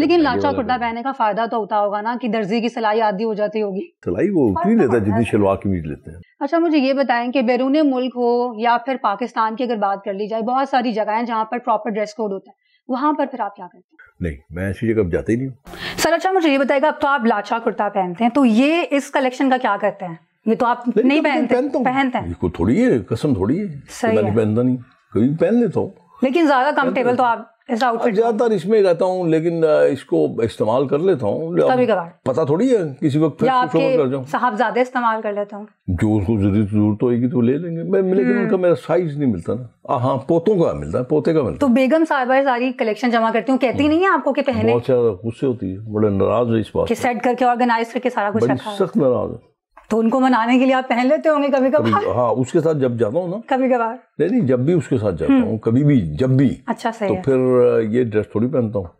लेकिन लाचा कुर्ता पहनने का फायदा तो होता होगा ना कि दर्जी की सिलाई आधी हो जाती होगी सिलाई वो उतनी लेता जितनी शलवार कमीज लेते हैं अच्छा मुझे ये बताएं कि बैरून मुल्क हो या फिर पाकिस्तान की अगर बात कर ली जाए बहुत सारी जगह है जहाँ पर प्रॉपर ड्रेस कोड होता है वहाँ पर फिर आप क्या करते हैं नहीं मैं ऐसी जगह जाते ही नहीं सर अच्छा मुझे ये बताएगा अब तो आप लाचा कुर्ता पहनते हैं तो ये इस कलेक्शन का क्या करते हैं ये तो आप नहीं तो पहनते पहनते हैं थोड़ी है कसम थोड़ी है सही पहनता नहीं कभी पहन लेता हूँ लेकिन ज्यादा कम्फर्टेबल तो आप ज्यादातर इसमें रहता हूँ लेकिन इसको इस्तेमाल कर लेता हूँ पता थोड़ी है किसी वक्त या आपके साहब ज्यादा इस्तेमाल कर लेता हूँ जो उसको जरूरत जरूरत तो होगी तो ले लेंगे मैं लेकिन हम्म। उनका मेरा साइज नहीं मिलता ना हाँ पोतों का मिलता है पोते का मिलता तो बेगम साहिबा सारी कलेक्शन जमा करती हूँ कहती हम्म। नहीं है आपको पहले अच्छा गुस्से होती है बड़े नाराज है इस बात सेट करके ऑर्गेनाइज करके सारा कुछ सख्त नाराज है तो उनको मनाने के लिए आप पहन लेते होंगे कभी कभार हाँ उसके साथ जब जाता हूँ ना कभी कभार नहीं नहीं जब भी उसके साथ जाता हम्म। हूँ कभी भी जब भी अच्छा सही तो फिर ये ड्रेस थोड़ी पहनता हूँ